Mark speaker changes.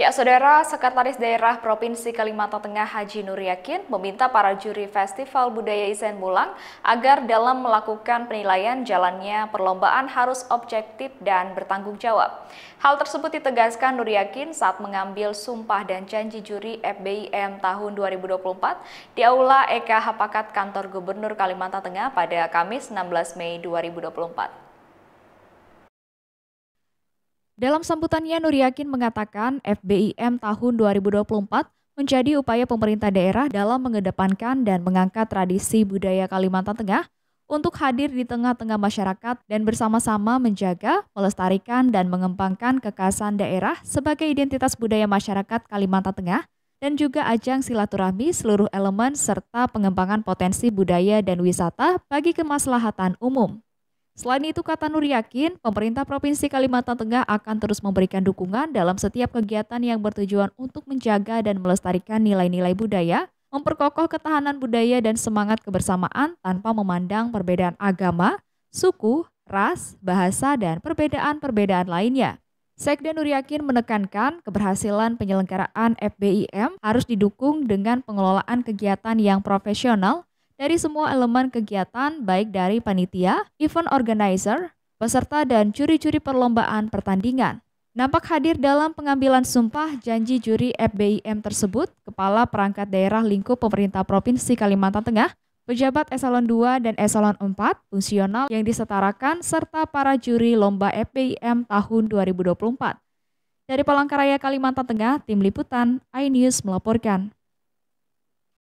Speaker 1: Ya, Saudara, Sekretaris Daerah Provinsi Kalimantan Tengah Haji Nur Yakin meminta para juri Festival Budaya Isen Bulang agar dalam melakukan penilaian jalannya perlombaan harus objektif dan bertanggung jawab. Hal tersebut ditegaskan Nur Yakin saat mengambil sumpah dan janji juri FBIM tahun 2024 di Aula Eka Hapakat Kantor Gubernur Kalimantan Tengah pada Kamis 16 Mei 2024. Dalam sambutannya, Nur Yakin mengatakan FBIM tahun 2024 menjadi upaya pemerintah daerah dalam mengedepankan dan mengangkat tradisi budaya Kalimantan Tengah untuk hadir di tengah-tengah masyarakat dan bersama-sama menjaga, melestarikan, dan mengembangkan kekasan daerah sebagai identitas budaya masyarakat Kalimantan Tengah dan juga ajang silaturahmi seluruh elemen serta pengembangan potensi budaya dan wisata bagi kemaslahatan umum. Selain itu, kata Nur yakin pemerintah Provinsi Kalimantan Tengah akan terus memberikan dukungan dalam setiap kegiatan yang bertujuan untuk menjaga dan melestarikan nilai-nilai budaya, memperkokoh ketahanan budaya dan semangat kebersamaan tanpa memandang perbedaan agama, suku, ras, bahasa, dan perbedaan-perbedaan lainnya. Sekda Nur Yakin menekankan keberhasilan penyelenggaraan FBIM harus didukung dengan pengelolaan kegiatan yang profesional, dari semua elemen kegiatan baik dari panitia, event organizer, peserta dan curi-curi perlombaan pertandingan. Nampak hadir dalam pengambilan sumpah janji juri FBIM tersebut, Kepala Perangkat Daerah Lingkup Pemerintah Provinsi Kalimantan Tengah, pejabat eselon 2 dan eselon 4 fungsional yang disetarakan serta para juri lomba FBIM tahun 2024. Dari Palangkaraya, Kalimantan Tengah, Tim Liputan, iNews melaporkan.